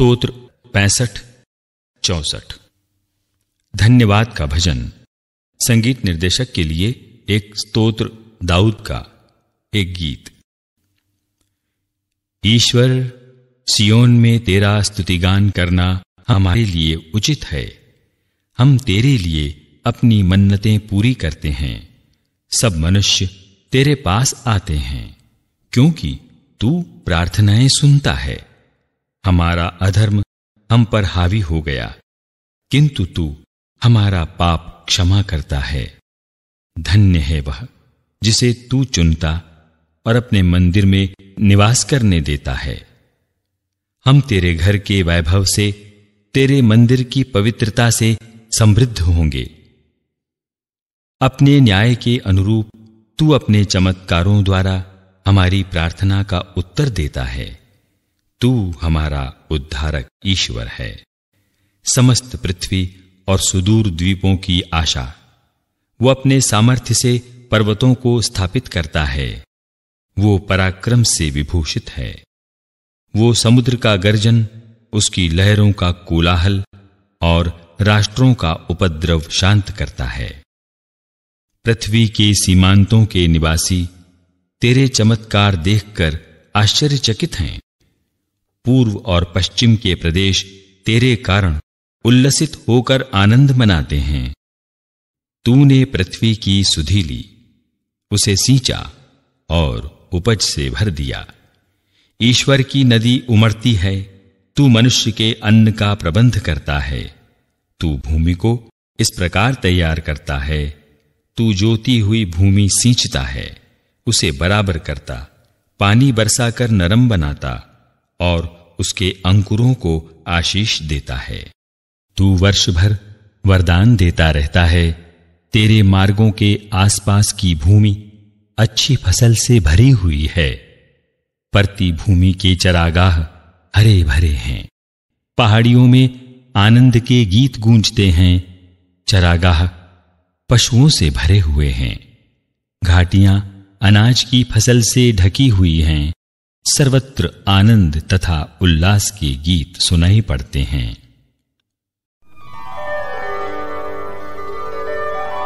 स्तोत्र पैंसठ चौसठ धन्यवाद का भजन संगीत निर्देशक के लिए एक स्तोत्र दाऊद का एक गीत ईश्वर सियोन में तेरा स्तुतिगान करना हमारे लिए उचित है हम तेरे लिए अपनी मन्नतें पूरी करते हैं सब मनुष्य तेरे पास आते हैं क्योंकि तू प्रार्थनाएं सुनता है हमारा अधर्म हम पर हावी हो गया किंतु तू हमारा पाप क्षमा करता है धन्य है वह जिसे तू चुनता और अपने मंदिर में निवास करने देता है हम तेरे घर के वैभव से तेरे मंदिर की पवित्रता से समृद्ध होंगे अपने न्याय के अनुरूप तू अपने चमत्कारों द्वारा हमारी प्रार्थना का उत्तर देता है तू हमारा उद्धारक ईश्वर है समस्त पृथ्वी और सुदूर द्वीपों की आशा वो अपने सामर्थ्य से पर्वतों को स्थापित करता है वो पराक्रम से विभूषित है वो समुद्र का गर्जन उसकी लहरों का कोलाहल और राष्ट्रों का उपद्रव शांत करता है पृथ्वी के सीमांतों के निवासी तेरे चमत्कार देखकर आश्चर्यचकित हैं पूर्व और पश्चिम के प्रदेश तेरे कारण उल्लसित होकर आनंद मनाते हैं तूने पृथ्वी की सुधी ली उसे सींचा और उपज से भर दिया ईश्वर की नदी उमड़ती है तू मनुष्य के अन्न का प्रबंध करता है तू भूमि को इस प्रकार तैयार करता है तू जोती हुई भूमि सींचता है उसे बराबर करता पानी बरसाकर नरम बनाता और उसके अंकुरों को आशीष देता है तू वर्ष भर वरदान देता रहता है तेरे मार्गों के आसपास की भूमि अच्छी फसल से भरी हुई है परती भूमि के चरागाह हरे भरे हैं पहाड़ियों में आनंद के गीत गूंजते हैं चरागाह पशुओं से भरे हुए हैं घाटियां अनाज की फसल से ढकी हुई हैं सर्वत्र आनंद तथा उल्लास के गीत सुनाई पड़ते हैं